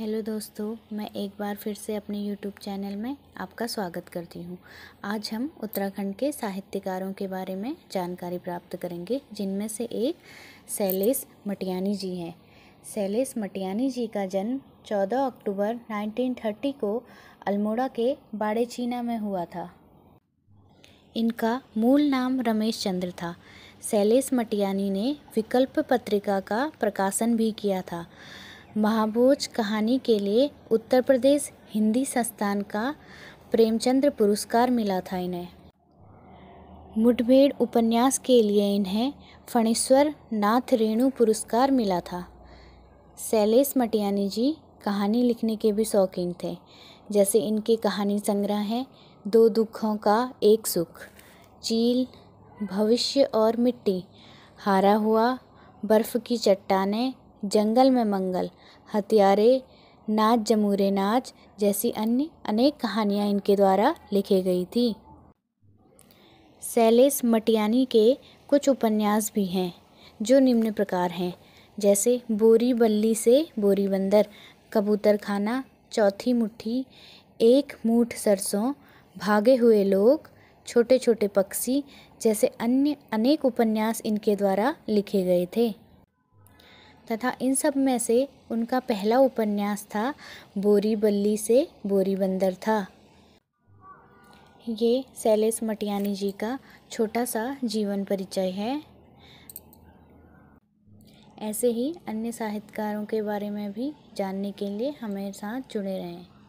hello दोस्तों मैं एक बार फिर से अपने यूट्यूब चैनल में आपका स्वागत करती हूँ आज हम उत्तराखंड के साहित्यकारों के बारे में जानकारी प्राप्त करेंगे जिनमें से एक शैलेश मटियानी जी हैं शैलेश मटियानी जी का जन्म 14 अक्टूबर 1930 को अल्मोड़ा के बाड़ेचीना में हुआ था इनका मूल नाम रमेश चंद्र था शैलेश मटियानी ने विकल्प पत्रिका का प्रकाशन भी किया था महाभोज कहानी के लिए उत्तर प्रदेश हिंदी संस्थान का प्रेमचंद्र पुरस्कार मिला था इन्हें मुठभेड़ उपन्यास के लिए इन्हें फणीश्वर नाथ रेणु पुरस्कार मिला था शैलेश मटियानी जी कहानी लिखने के भी शौकीन थे जैसे इनके कहानी संग्रह हैं दो दुखों का एक सुख चील भविष्य और मिट्टी हारा हुआ बर्फ़ की चट्टानें जंगल में मंगल हथियारे नाच जमूरे नाच जैसी अन्य अनेक कहानियाँ इनके द्वारा लिखी गई थी सैलेस मटियानी के कुछ उपन्यास भी हैं जो निम्न प्रकार हैं जैसे बोरी बल्ली से बोरी बंदर कबूतर खाना चौथी मुट्ठी एक मूठ सरसों भागे हुए लोग छोटे छोटे पक्षी जैसे अन्य अनेक उपन्यास इनके द्वारा लिखे गए थे तथा इन सब में से उनका पहला उपन्यास था बोरीबल्ली से बोरी बंदर था ये शैलेश मटियानी जी का छोटा सा जीवन परिचय है ऐसे ही अन्य साहित्यकारों के बारे में भी जानने के लिए हमारे साथ जुड़े रहें